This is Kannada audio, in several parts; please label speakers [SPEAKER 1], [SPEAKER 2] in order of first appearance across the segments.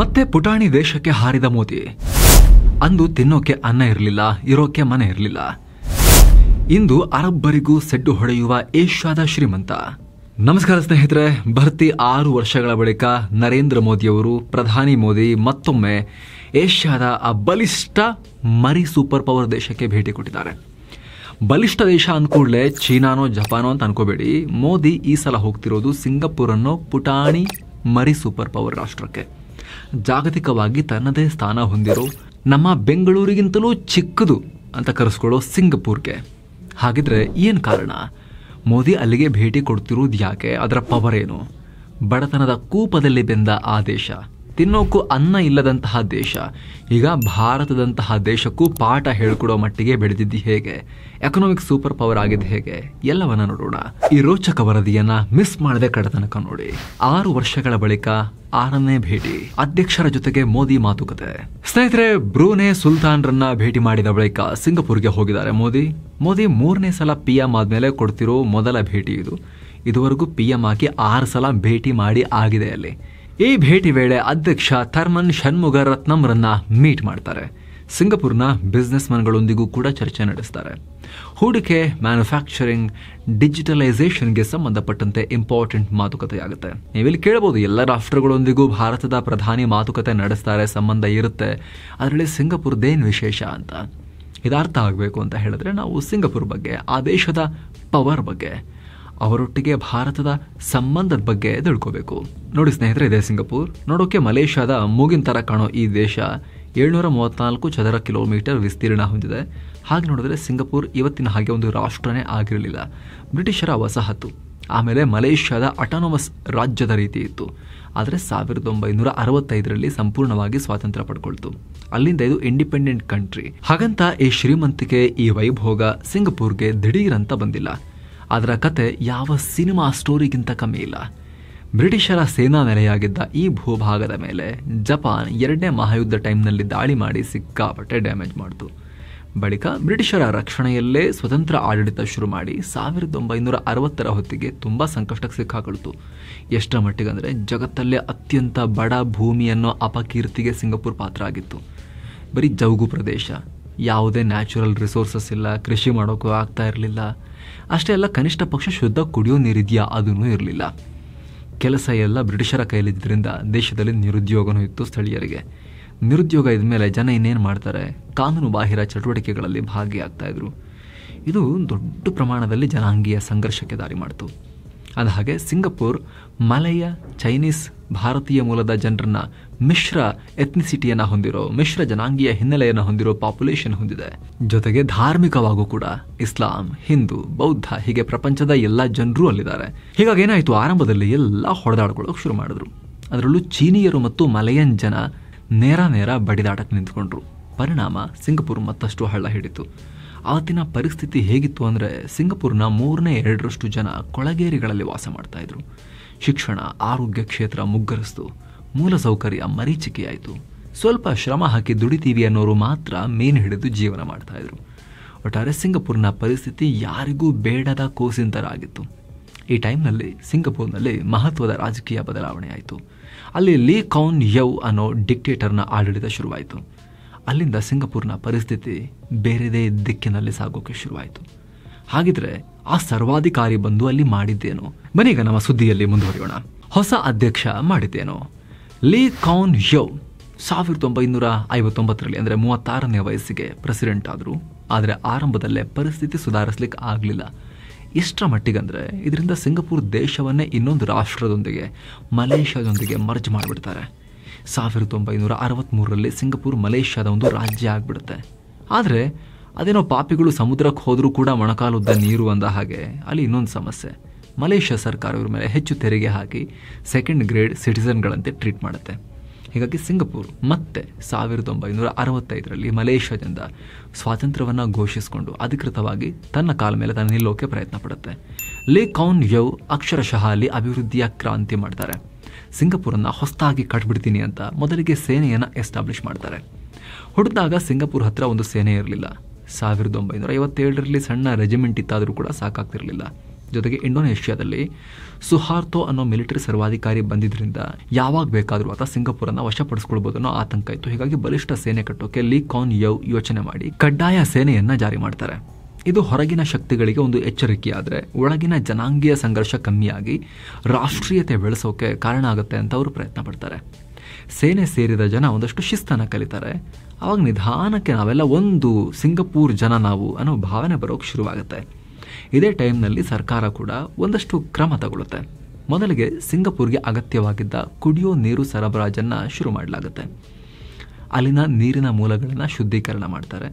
[SPEAKER 1] ಮತ್ತೆ ಪುಟಾಣಿ ದೇಶಕ್ಕೆ ಹಾರಿದ ಮೋದಿ ಅಂದು ತಿನ್ನೋಕೆ ಅನ್ನ ಇರಲಿಲ್ಲ ಇರೋಕೆ ಮನೆ ಇರಲಿಲ್ಲ ಇಂದು ಅರಬ್ಬರಿಗೂ ಸೆಡ್ಡು ಹೊಡೆಯುವ ಏಷ್ಯಾದ ಶ್ರೀಮಂತ ನಮಸ್ಕಾರ ಸ್ನೇಹಿತರೆ ಭರ್ತಿ ಆರು ವರ್ಷಗಳ ಬಳಿಕ ನರೇಂದ್ರ ಮೋದಿಯವರು ಪ್ರಧಾನಿ ಮೋದಿ ಮತ್ತೊಮ್ಮೆ ಏಷ್ಯಾದ ಆ ಬಲಿಷ್ಠ ಮರಿ ಸೂಪರ್ ಪವರ್ ದೇಶಕ್ಕೆ ಭೇಟಿ ಕೊಟ್ಟಿದ್ದಾರೆ ಬಲಿಷ್ಠ ದೇಶ ಅಂದ್ಕೂಡ್ಲೆ ಚೀನಾನೋ ಜಪಾನೋ ಅಂತ ಅನ್ಕೋಬೇಡಿ ಮೋದಿ ಈ ಸಲ ಹೋಗ್ತಿರೋದು ಸಿಂಗಪುರ್ ಅನ್ನೋ ಪುಟಾಣಿ ಮರಿ ಸೂಪರ್ ಪವರ್ ರಾಷ್ಟ್ರಕ್ಕೆ ಜಾಗತಿಕವಾಗಿ ತನ್ನದೇ ಸ್ಥಾನ ಹೊಂದಿರೋ ನಮ್ಮ ಬೆಂಗಳೂರಿಗಿಂತಲೂ ಚಿಕ್ಕದು ಅಂತ ಕರೆಸ್ಕೊಳ್ಳೋ ಸಿಂಗಪೂರ್ಗೆ ಹಾಗಿದ್ರೆ ಏನು ಕಾರಣ ಮೋದಿ ಅಲ್ಲಿಗೆ ಭೇಟಿ ಕೊಡ್ತಿರೋದು ಯಾಕೆ ಅದರ ಪವರ್ ಏನು ಬಡತನದ ಕೂಪದಲ್ಲಿ ಬೆಂದ ಆ ದೇಶ ತಿನ್ನೋಕ್ಕೂ ಅನ್ನ ಇಲ್ಲದಂತಹ ದೇಶ ಈಗ ಭಾರತದಂತಹ ದೇಶಕ್ಕೂ ಪಾಠ ಹೇಳ್ಕೊಡೋ ಮಟ್ಟಿಗೆ ಬೆಳೆದಿದ್ದು ಹೇಗೆ ಎಕನಾಮಿಕ್ ಸೂಪರ್ ಪವರ್ ಆಗಿದ್ದು ಹೇಗೆ ಎಲ್ಲವನ್ನ ನೋಡೋಣ ಈ ರೋಚಕ ವರದಿಯನ್ನ ಮಿಸ್ ಮಾಡದೆ ಕಡತನಕ ನೋಡಿ ಆರು ವರ್ಷಗಳ ಬಳಿಕ ಆರನೇ ಭೇಟಿ ಅಧ್ಯಕ್ಷರ ಜೊತೆಗೆ ಮೋದಿ ಮಾತುಕತೆ ಸ್ನೇಹಿತರೆ ಬ್ರೂನೆ ಸುಲ್ತಾನ್ ರನ್ನ ಭೇಟಿ ಮಾಡಿದ ಬಳಿಕ ಸಿಂಗಪುರ್ಗೆ ಹೋಗಿದ್ದಾರೆ ಮೋದಿ ಮೋದಿ ಮೂರನೇ ಸಲ ಪಿ ಎಂ ಆದ್ಮೇಲೆ ಕೊಡ್ತಿರೋ ಮೊದಲ ಭೇಟಿ ಇದು ಇದುವರೆಗೂ ಪಿ ಎಂ ಆಗಿ ಆರು ಸಲ ಭೇಟಿ ಮಾಡಿ ಆಗಿದೆ ಅಲ್ಲಿ ಈ ಭೇಟಿ ವೇಳೆ ಅಧ್ಯಕ್ಷ ಥರ್ಮನ್ ಷಣ್ಮುಗ ರನ್ನ ಮೀಟ್ ಮಾಡ್ತಾರೆ ಸಿಂಗಪುರ್ನ ಬಿಸ್ನೆಸ್ ಮನ್ಗಳೊಂದಿಗೂ ಕೂಡ ಚರ್ಚೆ ನಡೆಸ್ತಾರೆ ಹೂಡಿಕೆ ಮ್ಯಾನುಫ್ಯಾಕ್ಚರಿಂಗ್ ಡಿಜಿಟಲೈಸೇಷನ್ಗೆ ಸಂಬಂಧಪಟ್ಟಂತೆ ಇಂಪಾರ್ಟೆಂಟ್ ಮಾತುಕತೆ ಮಾತುಕತೆಯಾಗುತ್ತೆ ನೀವಿಲ್ಲಿ ಕೇಳಬಹುದು ಎಲ್ಲ ರಾಷ್ಟ್ರಗಳೊಂದಿಗೂ ಭಾರತದ ಪ್ರಧಾನಿ ಮಾತುಕತೆ ನಡೆಸ್ತಾರೆ ಸಂಬಂಧ ಇರುತ್ತೆ ಅದರಲ್ಲಿ ಸಿಂಗಪುರದೇನು ವಿಶೇಷ ಅಂತ ಇದರ್ಥ ಆಗಬೇಕು ಅಂತ ಹೇಳಿದ್ರೆ ನಾವು ಸಿಂಗಪುರ್ ಬಗ್ಗೆ ಆ ದೇಶದ ಪವರ್ ಬಗ್ಗೆ ಅವರೊಟ್ಟಿಗೆ ಭಾರತದ ಸಂಬಂಧದ ಬಗ್ಗೆ ತಿಳ್ಕೋಬೇಕು ನೋಡಿ ಸ್ನೇಹಿತರೆ ಇದೆ ಸಿಂಗಪುರ್ ನೋಡೋಕೆ ಮಲೇಷ್ಯಾದ ಮೂಗಿನ ಥರ ಕಾಣೋ ಈ ದೇಶ ಏಳ್ನೂರ ಮೂವತ್ತ್ನಾಲ್ಕು ಚದರ ಕಿಲೋಮೀಟರ್ ವಿಸ್ತೀರ್ಣ ಹೊಂದಿದೆ ಹಾಗೆ ನೋಡಿದರೆ ಸಿಂಗಪುರ್ ಇವತ್ತಿನ ಹಾಗೆ ಒಂದು ರಾಷ್ಟ್ರನೇ ಆಗಿರಲಿಲ್ಲ ಬ್ರಿಟಿಷರ ವಸಾಹತು ಆಮೇಲೆ ಮಲೇಷ್ಯಾದ ಅಟಾನಮಸ್ ರಾಜ್ಯದ ರೀತಿ ಇತ್ತು ಆದರೆ ಸಾವಿರದ ಒಂಬೈನೂರ ಅರವತ್ತೈದರಲ್ಲಿ ಸಂಪೂರ್ಣವಾಗಿ ಸ್ವಾತಂತ್ರ್ಯ ಪಡ್ಕೊಳ್ತು ಅಲ್ಲಿಂದ ಇದು ಇಂಡಿಪೆಂಡೆಂಟ್ ಕಂಟ್ರಿ ಹಾಗಂತ ಈ ಶ್ರೀಮಂತಿಕೆ ಈ ವೈಭೋಗ ಸಿಂಗಪುರ್ಗೆ ದಿಢೀರಂತ ಬಂದಿಲ್ಲ ಅದರ ಕತೆ ಯಾವ ಸಿನಿಮಾ ಸ್ಟೋರಿಗಿಂತ ಕಮ್ಮಿ ಇಲ್ಲ ಬ್ರಿಟಿಷರ ಸೇನಾ ನೆಲೆಯಾಗಿದ್ದ ಈ ಭೂಭಾಗದ ಮೇಲೆ ಜಪಾನ್ ಎರಡನೇ ಮಹಾಯುದ್ಧ ಟೈಮ್ನಲ್ಲಿ ದಾಳಿ ಮಾಡಿ ಸಿಕ್ಕಾಪಟ್ಟೆ ಡ್ಯಾಮೇಜ್ ಮಾಡಿತು ಬಳಿಕ ಬ್ರಿಟಿಷರ ರಕ್ಷಣೆಯಲ್ಲೇ ಸ್ವತಂತ್ರ ಆಡಳಿತ ಶುರು ಮಾಡಿ ಸಾವಿರದ ಒಂಬೈನೂರ ಅರವತ್ತರ ಹೊತ್ತಿಗೆ ತುಂಬ ಸಂಕಷ್ಟಕ್ಕೆ ಸಿಕ್ಕಾಕೊಳ್ತು ಎಷ್ಟರ ಮಟ್ಟಿಗೆ ಅಂದರೆ ಜಗತ್ತಲ್ಲೇ ಅತ್ಯಂತ ಬಡ ಭೂಮಿ ಅನ್ನೋ ಅಪಕೀರ್ತಿಗೆ ಸಿಂಗಪುರ್ ಪಾತ್ರ ಆಗಿತ್ತು ಬರೀ ಜೌಗು ಪ್ರದೇಶ ಯಾವುದೇ ನ್ಯಾಚುರಲ್ ರಿಸೋರ್ಸಸ್ ಇಲ್ಲ ಕೃಷಿ ಮಾಡೋಕ್ಕೂ ಆಗ್ತಾ ಇರಲಿಲ್ಲ ಅಷ್ಟೇ ಅಲ್ಲ ಕನಿಷ್ಠ ಪಕ್ಷ ಶುದ್ಧ ಕುಡಿಯೋ ನೀರಿದೆಯಾ ಅದೂ ಇರಲಿಲ್ಲ ಕೆಲಸ ಎಲ್ಲ ಬ್ರಿಟಿಷರ ಕೈಯಲ್ಲಿದ್ದರಿಂದ ದೇಶದಲ್ಲಿ ನಿರುದ್ಯೋಗನೂ ಇತ್ತು ಸ್ಥಳೀಯರಿಗೆ ನಿರುದ್ಯೋಗ ಇದ್ಮೇಲೆ ಜನ ಇನ್ನೇನು ಮಾಡ್ತಾರೆ ಕಾನೂನು ಬಾಹಿರ ಚಟುವಟಿಕೆಗಳಲ್ಲಿ ಭಾಗಿಯಾಗ್ತಾ ಇದ್ರು ಇದು ದೊಡ್ಡ ಪ್ರಮಾಣದಲ್ಲಿ ಜನಾಂಗೀಯ ಸಂಘರ್ಷಕ್ಕೆ ದಾರಿ ಮಾಡ್ತು ಹಾಗೆ ಸಿಂಗಪುರ್ ಮಲಯ ಚೈನೀಸ್ ಭಾರತೀಯ ಮೂಲದ ಜನರನ್ನ ಮಿಶ್ರ ಎಥ್ನಿಸಿಟಿಯನ್ನು ಹೊಂದಿರೋ ಮಿಶ್ರ ಜನಾಂಗೀಯ ಹಿನ್ನೆಲೆಯನ್ನು ಹೊಂದಿರೋ ಪಾಪ್ಯುಲೇಷನ್ ಹೊಂದಿದೆ ಜೊತೆಗೆ ಧಾರ್ಮಿಕವಾಗೂ ಕೂಡ ಇಸ್ಲಾಂ ಹಿಂದೂ ಬೌದ್ಧ ಹೀಗೆ ಪ್ರಪಂಚದ ಎಲ್ಲ ಜನರು ಅಲ್ಲಿದ್ದಾರೆ ಹೀಗಾಗಿ ಏನಾಯಿತು ಆರಂಭದಲ್ಲಿ ಎಲ್ಲ ಹೊಡೆದಾಡ್ಕೊಳ್ಳೋಕೆ ಶುರು ಮಾಡಿದ್ರು ಅದರಲ್ಲೂ ಚೀನಿಯರು ಮತ್ತು ಮಲಯನ್ ಜನ ನೇರ ನೇರ ಬಡಿದಾಟಕ್ಕೆ ನಿಂತ್ಕೊಂಡ್ರು ಪರಿಣಾಮ ಸಿಂಗಪುರ್ ಮತ್ತಷ್ಟು ಹಳ್ಳ ಹಿಡಿತು ಆ ದಿನ ಪರಿಸ್ಥಿತಿ ಹೇಗಿತ್ತು ಅಂದರೆ ಸಿಂಗಪುರ್ನ ಮೂರನೇ ಎರಡರಷ್ಟು ಜನ ಕೊಳಗೇರಿಗಳಲ್ಲಿ ವಾಸ ಮಾಡ್ತಾ ಇದ್ರು ಶಿಕ್ಷಣ ಆರೋಗ್ಯ ಕ್ಷೇತ್ರ ಮುಗ್ಗರಸ್ತು ಮೂಲಸೌಕರ್ಯ ಮರೀಚಿಕೆಯಾಯಿತು ಸ್ವಲ್ಪ ಶ್ರಮ ಹಾಕಿ ದುಡಿತೀವಿ ಅನ್ನೋರು ಮಾತ್ರ ಮೀನು ಹಿಡಿದು ಜೀವನ ಮಾಡ್ತಾ ಇದ್ರು ಒಟ್ಟಾರೆ ಸಿಂಗಪುರ್ನ ಪರಿಸ್ಥಿತಿ ಯಾರಿಗೂ ಬೇಡದ ಕೋಸಿನ ಥರ ಆಗಿತ್ತು ಈ ಟೈಮ್ನಲ್ಲಿ ಸಿಂಗಪುರ್ನಲ್ಲಿ ಮಹತ್ವದ ರಾಜಕೀಯ ಬದಲಾವಣೆ ಆಯಿತು ಅಲ್ಲಿ ಲೀ ಕೌನ್ ಯೌ ಅನ್ನೋ ಡಿಕ್ಟೇಟರ್ನ ಆಡಳಿತ ಶುರುವಾಯಿತು ಅಲ್ಲಿಂದ ಸಿಂಗಾಪುರ್ನ ಪರಿಸ್ಥಿತಿ ಬೇರೆದೇ ದಿಕ್ಕಿನಲ್ಲಿ ಸಾಗೋಕೆ ಶುರುವಾಯಿತು ಹಾಗಿದ್ರೆ ಆ ಸರ್ವಾಧಿಕಾರಿ ಬಂದು ಅಲ್ಲಿ ಮಾಡಿದ್ದೇನು ಬನ್ನೀಗ ನಮ್ಮ ಸುದ್ದಿಯಲ್ಲಿ ಮುಂದುವರಿಯೋಣ ಹೊಸ ಅಧ್ಯಕ್ಷ ಮಾಡಿದ್ದೇನು ಲೀ ಕೌನ್ ಯೋ ಸಾವಿರದ ಒಂಬೈನೂರ ಐವತ್ತೊಂಬತ್ತರಲ್ಲಿ ಅಂದರೆ ಮೂವತ್ತಾರನೇ ವಯಸ್ಸಿಗೆ ಪ್ರೆಸಿಡೆಂಟ್ ಆದರು ಆದರೆ ಆರಂಭದಲ್ಲೇ ಪರಿಸ್ಥಿತಿ ಸುಧಾರಿಸ್ಲಿಕ್ಕೆ ಆಗಲಿಲ್ಲ ಎಷ್ಟರ ಮಟ್ಟಿಗಂದ್ರೆ ಇದರಿಂದ ಸಿಂಗಾಪುರ್ ದೇಶವನ್ನೇ ಇನ್ನೊಂದು ರಾಷ್ಟ್ರದೊಂದಿಗೆ ಮಲೇಷ್ಯಾದೊಂದಿಗೆ ಮರ್ಜ್ ಮಾಡಿಬಿಡ್ತಾರೆ ಸಾವಿರದ ಒಂಬೈನೂರ ಅರವತ್ತ್ಮೂರರಲ್ಲಿ ಸಿಂಗಪುರ್ ಮಲೇಷ್ಯಾದ ಒಂದು ರಾಜ್ಯ ಆಗಿಬಿಡುತ್ತೆ ಆದರೆ ಅದೇನೋ ಪಾಪಿಗಳು ಸಮುದ್ರಕ್ಕೆ ಹೋದರೂ ಕೂಡ ಮೊಣಕಾಲುದ್ದ ನೀರು ಅಂದ ಹಾಗೆ ಅಲ್ಲಿ ಇನ್ನೊಂದು ಸಮಸ್ಯೆ ಮಲೇಷ್ಯಾ ಸರ್ಕಾರ ಇವ್ರ ಮೇಲೆ ಹೆಚ್ಚು ತೆರಿಗೆ ಹಾಕಿ ಸೆಕೆಂಡ್ ಗ್ರೇಡ್ ಸಿಟಿಸನ್ಗಳಂತೆ ಟ್ರೀಟ್ ಮಾಡುತ್ತೆ ಹೀಗಾಗಿ ಸಿಂಗಪುರ್ ಮತ್ತೆ ಸಾವಿರದ ಒಂಬೈನೂರ ಅರವತ್ತೈದರಲ್ಲಿ ಮಲೇಷ್ಯಾದಿಂದ ಸ್ವಾತಂತ್ರ್ಯವನ್ನು ಘೋಷಿಸಿಕೊಂಡು ಅಧಿಕೃತವಾಗಿ ತನ್ನ ಕಾಲ ಮೇಲೆ ತಾನು ನಿಲ್ಲೋಕೆ ಪ್ರಯತ್ನ ಪಡುತ್ತೆ ಲೇ ಕೌನ್ ಯೌ ಅಕ್ಷರಶಃ ಅಲ್ಲಿ ಅಭಿವೃದ್ಧಿಯ ಕ್ರಾಂತಿ ಮಾಡ್ತಾರೆ ಸಿಂಗಪುರನ್ನು ಹೊಸದಾಗಿ ಕಟ್ಬಿಡ್ತೀನಿ ಅಂತ ಮೊದಲಿಗೆ ಸೇನೆಯನ್ನು ಎಸ್ಟಾಬ್ಲಿಷ್ ಮಾಡ್ತಾರೆ ಹುಟ್ಟಿದಾಗ ಸಿಂಗಪುರ್ ಹತ್ರ ಒಂದು ಸೇನೆ ಇರಲಿಲ್ಲ ಸಾವಿರದ ಒಂಬೈನೂರ ಐವತ್ತೇಳರಲ್ಲಿ ಸಣ್ಣ ರೆಜಿಮೆಂಟ್ ಇತ್ತಾದರೂ ಕೂಡ ಸಾಕಾಗ್ತಿರಲಿಲ್ಲ ಜೊತೆಗೆ ಇಂಡೋನೇಷ್ಯಾದಲ್ಲಿ ಸುಹಾರ್ತೋ ಅನ್ನೋ ಮಿಲಿಟರಿ ಸರ್ವಾಧಿಕಾರಿ ಬಂದಿದ್ದರಿಂದ ಯಾವಾಗ ಬೇಕಾದರೂ ಆತ ಸಿಂಗಾಪುರನ್ನು ವಶಪಡಿಸ್ಕೊಳ್ಬೋದು ಅನ್ನೋ ಆತಂಕ ಇತ್ತು ಹೀಗಾಗಿ ಬಲಿಷ್ಠ ಸೇನೆ ಕಟ್ಟೋಕೆ ಲೀ ಕಾನ್ ಯವ್ ಯೋಚನೆ ಮಾಡಿ ಕಡ್ಡಾಯ ಸೇನೆಯನ್ನ ಜಾರಿ ಮಾಡ್ತಾರೆ ಇದು ಹೊರಗಿನ ಶಕ್ತಿಗಳಿಗೆ ಒಂದು ಎಚ್ಚರಿಕೆಯಾದರೆ ಒಳಗಿನ ಜನಾಂಗೀಯ ಸಂಘರ್ಷ ಕಮ್ಮಿಯಾಗಿ ರಾಷ್ಟ್ರೀಯತೆ ಬೆಳೆಸೋಕೆ ಕಾರಣ ಆಗುತ್ತೆ ಅಂತ ಅವರು ಪ್ರಯತ್ನ ಪಡ್ತಾರೆ ಸೇನೆ ಸೇರಿದ ಜನ ಒಂದಷ್ಟು ಶಿಸ್ತನ್ನು ಕಲಿತಾರೆ ಆವಾಗ ನಿಧಾನಕ್ಕೆ ನಾವೆಲ್ಲ ಒಂದು ಸಿಂಗಪೂರ್ ಜನ ನಾವು ಅನ್ನೋ ಭಾವನೆ ಬರೋಕ್ಕೆ ಶುರುವಾಗುತ್ತೆ ಇದೇ ಟೈಮ್ನಲ್ಲಿ ಸರ್ಕಾರ ಕೂಡ ಒಂದಷ್ಟು ಕ್ರಮ ತಗೊಳ್ಳುತ್ತೆ ಮೊದಲಿಗೆ ಸಿಂಗಪೂರ್ಗೆ ಅಗತ್ಯವಾಗಿದ್ದ ಕುಡಿಯೋ ನೀರು ಸರಬರಾಜನ್ನು ಶುರು ಮಾಡಲಾಗುತ್ತೆ ಅಲ್ಲಿನ ನೀರಿನ ಮೂಲಗಳನ್ನು ಶುದ್ಧೀಕರಣ ಮಾಡ್ತಾರೆ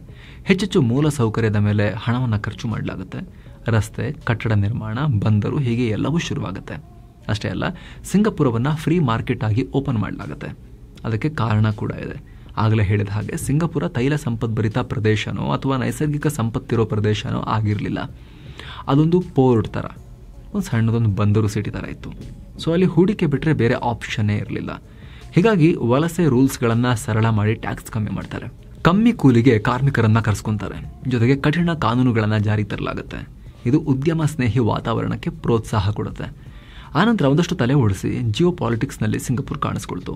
[SPEAKER 1] ಹೆಚ್ಚೆಚ್ಚು ಮೂಲ ಸೌಕರ್ಯದ ಮೇಲೆ ಹಣವನ್ನು ಖರ್ಚು ಮಾಡಲಾಗುತ್ತೆ ರಸ್ತೆ ಕಟ್ಟಡ ನಿರ್ಮಾಣ ಬಂದರು ಹೀಗೆ ಎಲ್ಲವೂ ಶುರುವಾಗುತ್ತೆ ಅಷ್ಟೇ ಅಲ್ಲ ಸಿಂಗಪುರವನ್ನು ಫ್ರೀ ಮಾರ್ಕೆಟ್ ಆಗಿ ಓಪನ್ ಮಾಡಲಾಗುತ್ತೆ ಅದಕ್ಕೆ ಕಾರಣ ಕೂಡ ಇದೆ ಆಗಲೇ ಹೇಳಿದ ಹಾಗೆ ಸಿಂಗಪುರ ತೈಲ ಸಂಪದ್ಭರಿತ ಪ್ರದೇಶನೋ ಅಥವಾ ನೈಸರ್ಗಿಕ ಸಂಪತ್ತಿರೋ ಪ್ರದೇಶನೋ ಆಗಿರಲಿಲ್ಲ ಅದೊಂದು ಪೋರ್ಟ್ ಥರ ಒಂದು ಸಣ್ಣದೊಂದು ಬಂದರು ಸಿಟಿ ಥರ ಇತ್ತು ಸೊ ಅಲ್ಲಿ ಹೂಡಿಕೆ ಬಿಟ್ಟರೆ ಬೇರೆ ಆಪ್ಷನ್ನೇ ಇರಲಿಲ್ಲ ಹೀಗಾಗಿ ವಲಸೆ ರೂಲ್ಸ್ಗಳನ್ನು ಸರಳ ಮಾಡಿ ಟ್ಯಾಕ್ಸ್ ಕಮ್ಮಿ ಮಾಡ್ತಾರೆ ಕಮ್ಮಿ ಕೂಲಿಗೆ ಕಾರ್ಮಿಕರನ್ನ ಕರೆಸ್ಕೊಂತಾರೆ ಜೊತೆಗೆ ಕಠಿಣ ಕಾನೂನುಗಳನ್ನು ಜಾರಿ ತರಲಾಗುತ್ತೆ ಇದು ಉದ್ಯಮ ಸ್ನೇಹಿ ವಾತಾವರಣಕ್ಕೆ ಪ್ರೋತ್ಸಾಹ ಕೊಡುತ್ತೆ ಆನಂತರ ಒಂದಷ್ಟು ತಲೆ ಓಡಿಸಿ ಜಿಯೋ ಪಾಲಿಟಿಕ್ಸ್ನಲ್ಲಿ ಸಿಂಗಪುರ್ ಕಾಣಿಸ್ಕೊಳ್ತು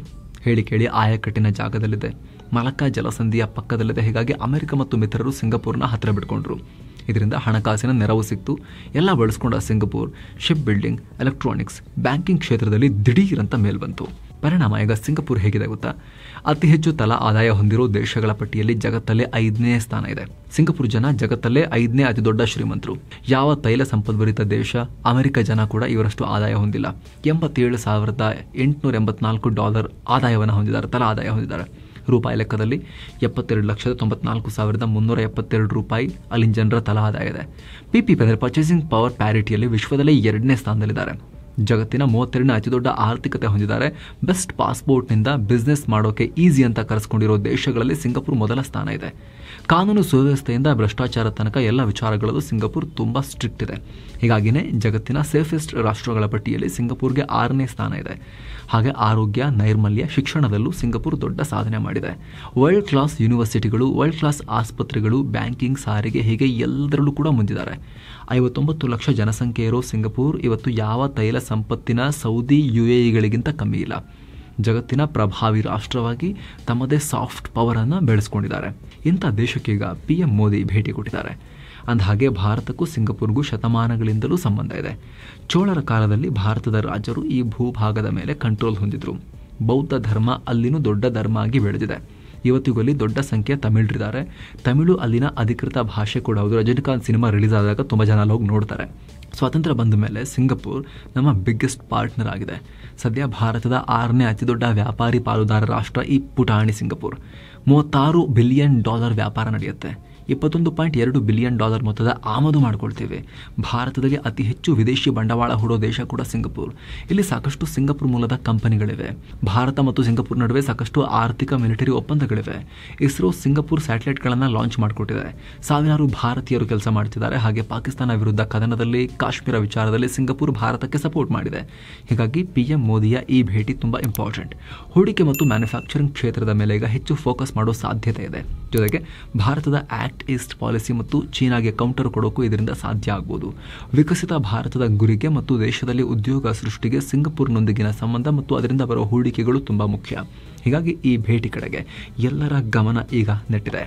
[SPEAKER 1] ಹೇಳಿ ಕೇಳಿ ಆಯಕಟ್ಟಿನ ಜಾಗದಲ್ಲಿದೆ ಮಲಕ್ಕಾ ಜಲಸಂಧಿಯ ಪಕ್ಕದಲ್ಲಿದೆ ಹೀಗಾಗಿ ಅಮೆರಿಕ ಮತ್ತು ಮಿತ್ರರು ಸಿಂಗಪುರ್ನ ಹತ್ತಿರ ಬಿಟ್ಕೊಂಡ್ರು ಇದರಿಂದ ಹಣಕಾಸಿನ ನೆರವು ಸಿಕ್ತು ಎಲ್ಲ ಬಳಸ್ಕೊಂಡ Singapore ship building electronics banking ಕ್ಷೇತ್ರದಲ್ಲಿ ದಿಢೀರಂತ ಮೇಲ್ಬಂತು ಪರಿಣಾಮ ಈಗ ಸಿಂಗಪುರ್ ಹೇಗಿದೆ ಗೊತ್ತಾ ಅತಿ ಹೆಚ್ಚು ತಲಾ ಆದಾಯ ಹೊಂದಿರುವ ದೇಶಗಳ ಪಟ್ಟಿಯಲ್ಲಿ ಜಗತ್ತಲ್ಲೇ ಐದನೇ ಸ್ಥಾನ ಇದೆ ಸಿಂಗಪುರ್ ಜನ ಜಗತ್ತಲ್ಲೇ ಐದನೇ ಅತಿ ದೊಡ್ಡ ಶ್ರೀಮಂತರು ಯಾವ ತೈಲ ಸಂಪದ್ಭರಿತ ದೇಶ ಅಮೆರಿಕ ಜನ ಕೂಡ ಇವರಷ್ಟು ಆದಾಯ ಹೊಂದಿಲ್ಲ ಎಂಬತ್ತೇಳು ಸಾವಿರದ ಎಂಟುನೂರ ಎಂಬತ್ನಾಲ್ಕು ಡಾಲರ್ ಆದಾಯವನ್ನು ಹೊಂದಿದ್ದಾರೆ ತಲಾ ಆದಾಯ ಹೊಂದಿದ್ದಾರೆ ರೂಪಾಯಿ ಲೆಕ್ಕದಲ್ಲಿ ಎಪ್ಪತ್ತೆರಡು ಲಕ್ಷದ ತೊಂಬತ್ನಾಲ್ಕು ಸಾವಿರದ ಮುನ್ನೂರ ಎಪ್ಪತ್ತೆರಡು ರೂಪಾಯಿ ಅಲ್ಲಿನ ಜನರ ತಲಾ ಆದಾಯ ಇದೆ ಪಿ ಪಿ ಪರ್ಚೇಸಿಂಗ್ ಪವರ್ ಪ್ಯಾರಿಟಿಯಲ್ಲಿ ವಿಶ್ವದಲ್ಲೇ ಎರಡನೇ ಸ್ಥಾನದಲ್ಲಿದ್ದಾರೆ ಜಗತ್ತಿನ ಮೂವತ್ತೆರಡನೇ ಅತಿ ದೊಡ್ಡ ಆರ್ಥಿಕತೆ ಹೊಂದಿದ್ದಾರೆ ಬೆಸ್ಟ್ ಪಾಸ್ಪೋರ್ಟ್ನಿಂದ ಬಿಸ್ನೆಸ್ ಮಾಡೋಕೆ ಈಸಿ ಅಂತ ಕರೆಸ್ಕೊಂಡಿರೋ ದೇಶಗಳಲ್ಲಿ ಸಿಂಗಾಪುರ್ ಮೊದಲ ಸ್ಥಾನ ಇದೆ ಕಾನೂನು ಸುವ್ಯವಸ್ಥೆಯಿಂದ ಭ್ರಷ್ಟಾಚಾರ ತನಕ ಎಲ್ಲ ವಿಚಾರಗಳಲ್ಲೂ ಸಿಂಗಪುರ್ ತುಂಬ ಸ್ಟ್ರಿಕ್ಟ್ ಇದೆ ಹೀಗಾಗಿನೇ ಜಗತ್ತಿನ ಸೇಫೆಸ್ಟ್ ರಾಷ್ಟ್ರಗಳ ಪಟ್ಟಿಯಲ್ಲಿ ಸಿಂಗಪುರ್ಗೆ ಆರನೇ ಸ್ಥಾನ ಇದೆ ಹಾಗೆ ಆರೋಗ್ಯ ನೈರ್ಮಲ್ಯ ಶಿಕ್ಷಣದಲ್ಲೂ ಸಿಂಗಪುರ್ ದೊಡ್ಡ ಸಾಧನೆ ಮಾಡಿದೆ ವರ್ಲ್ಡ್ ಕ್ಲಾಸ್ ಯೂನಿವರ್ಸಿಟಿಗಳು ವರ್ಲ್ಡ್ ಕ್ಲಾಸ್ ಆಸ್ಪತ್ರೆಗಳು ಬ್ಯಾಂಕಿಂಗ್ ಸಾರಿಗೆ ಹೀಗೆ ಎಲ್ಲದರಲ್ಲೂ ಕೂಡ ಮುಂದಿದ್ದಾರೆ ಐವತ್ತೊಂಬತ್ತು ಲಕ್ಷ ಜನಸಂಖ್ಯೆ ಇರೋ ಸಿಂಗಪುರ್ ಇವತ್ತು ಯಾವ ತೈಲ ಸಂಪತ್ತಿನ ಸೌದಿ ಯು ಎಗಳಿಗಿಂತ ಕಮ್ಮಿ ಇಲ್ಲ ಜಗತ್ತಿನ ಪ್ರಭಾವಿ ರಾಷ್ಟ್ರವಾಗಿ ತಮ್ಮದೇ ಸಾಫ್ಟ್ ಪವರ್ ಅನ್ನು ಬೆಳೆಸ್ಕೊಂಡಿದ್ದಾರೆ ಇಂಥ ದೇಶಕ್ಕೀಗ ಪಿ ಎಂ ಮೋದಿ ಭೇಟಿ ಕೊಟ್ಟಿದ್ದಾರೆ ಅಂದಹಾಗೆ ಭಾರತಕ್ಕೂ ಸಿಂಗಪುರ್ಗೂ ಶತಮಾನಗಳಿಂದಲೂ ಸಂಬಂಧ ಇದೆ ಚೋಳರ ಕಾಲದಲ್ಲಿ ಭಾರತದ ರಾಜರು ಈ ಭೂಭಾಗದ ಮೇಲೆ ಕಂಟ್ರೋಲ್ ಹೊಂದಿದ್ರು ಬೌದ್ಧ ಧರ್ಮ ಅಲ್ಲಿನೂ ದೊಡ್ಡ ಧರ್ಮ ಆಗಿ ಬೆಳೆದಿದೆ ಇವತ್ತಿಗೂ ಅಲ್ಲಿ ದೊಡ್ಡ ಸಂಖ್ಯೆ ತಮಿಳರಿದ್ದಾರೆ ತಮಿಳು ಅಲ್ಲಿನ ಅಧಿಕೃತ ಭಾಷೆ ಕೂಡ ಹೌದು ರಜನಿಕಾಂತ್ ಸಿನಿಮಾ ರಿಲೀಸ್ ಆದಾಗ ತುಂಬ ಜನ ಅಲ್ಲಿ ಹೋಗಿ ನೋಡ್ತಾರೆ ಸ್ವಾತಂತ್ರ್ಯ ಬಂದ ಮೇಲೆ ಸಿಂಗಪುರ್ ನಮ್ಮ ಬಿಗ್ಗೆಸ್ಟ್ ಪಾರ್ಟ್ನರ್ ಆಗಿದೆ ಸದ್ಯ ಭಾರತದ ಆರನೇ ಅತಿದೊಡ್ಡ ವ್ಯಾಪಾರಿ ಪಾಲುದಾರ ರಾಷ್ಟ್ರ ಈ ಪುಟಾಣಿ ಸಿಂಗಪುರ್ ಮೂವತ್ತಾರು ಬಿಲಿಯನ್ ಡಾಲರ್ ವ್ಯಾಪಾರ ನಡೆಯುತ್ತೆ ಇಪ್ಪತ್ತೊಂದು ಪಾಯಿಂಟ್ ಎರಡು ಬಿಲಿಯನ್ ಡಾಲರ್ ಮೊತ್ತದ ಆಮದು ಮಾಡಿಕೊಳ್ತೇವೆ ಭಾರತದಲ್ಲಿ ಅತಿ ಹೆಚ್ಚು ವಿದೇಶಿ ಬಂಡವಾಳ ಹೂಡೋ ದೇಶ ಕೂಡ ಸಿಂಗಪುರ್ ಇಲ್ಲಿ ಸಾಕಷ್ಟು ಸಿಂಗಪುರ್ ಮೂಲದ ಕಂಪನಿಗಳಿವೆ ಭಾರತ ಮತ್ತು ಸಿಂಗಪುರ್ ನಡುವೆ ಸಾಕಷ್ಟು ಆರ್ಥಿಕ ಮಿಲಿಟರಿ ಒಪ್ಪಂದಗಳಿವೆ ಇಸ್ರೋ ಸಿಂಗಪುರ್ ಸ್ಯಾಟಲೈಟ್ಗಳನ್ನು ಲಾಂಚ್ ಮಾಡಿಕೊಟ್ಟಿದೆ ಸಾವಿರಾರು ಭಾರತೀಯರು ಕೆಲಸ ಮಾಡ್ತಿದ್ದಾರೆ ಹಾಗೆ ಪಾಕಿಸ್ತಾನ ವಿರುದ್ಧ ಕದನದಲ್ಲಿ ಕಾಶ್ಮೀರ ವಿಚಾರದಲ್ಲಿ ಸಿಂಗಪುರ್ ಭಾರತಕ್ಕೆ ಸಪೋರ್ಟ್ ಮಾಡಿದೆ ಹೀಗಾಗಿ ಪಿ ಎಂ ಮೋದಿಯ ಈ ಭೇಟಿ ತುಂಬ ಇಂಪಾರ್ಟೆಂಟ್ ಹೂಡಿಕೆ ಮತ್ತು ಮ್ಯಾನುಫ್ಯಾಕ್ಚರಿಂಗ್ ಕ್ಷೇತ್ರದ ಮೇಲೆ ಈಗ ಹೆಚ್ಚು ಫೋಕಸ್ ಮಾಡೋ ಸಾಧ್ಯತೆ ಇದೆ ಜೊತೆಗೆ ಭಾರತದ ಆಕ್ಟ್ ಆಕ್ಟ್ ಈಸ್ಟ್ ಪಾಲಿಸಿ ಮತ್ತು ಚೀನಾಗೆ ಕೌಂಟರ್ ಕೊಡೋಕ್ಕೂ ಇದರಿಂದ ಸಾಧ್ಯ ಆಗ್ಬೋದು ವಿಕಸಿತ ಭಾರತದ ಗುರಿಗೆ ಮತ್ತು ದೇಶದಲ್ಲಿ ಉದ್ಯೋಗ ಸೃಷ್ಟಿಗೆ ಸಿಂಗಪುರ್ನೊಂದಿಗಿನ ಸಂಬಂಧ ಮತ್ತು ಅದರಿಂದ ಬರುವ ಹೂಡಿಕೆಗಳು ತುಂಬ ಮುಖ್ಯ ಹೀಗಾಗಿ ಈ ಭೇಟಿ ಕಡೆಗೆ ಎಲ್ಲರ ಗಮನ ಈಗ ನೆಟ್ಟಿದೆ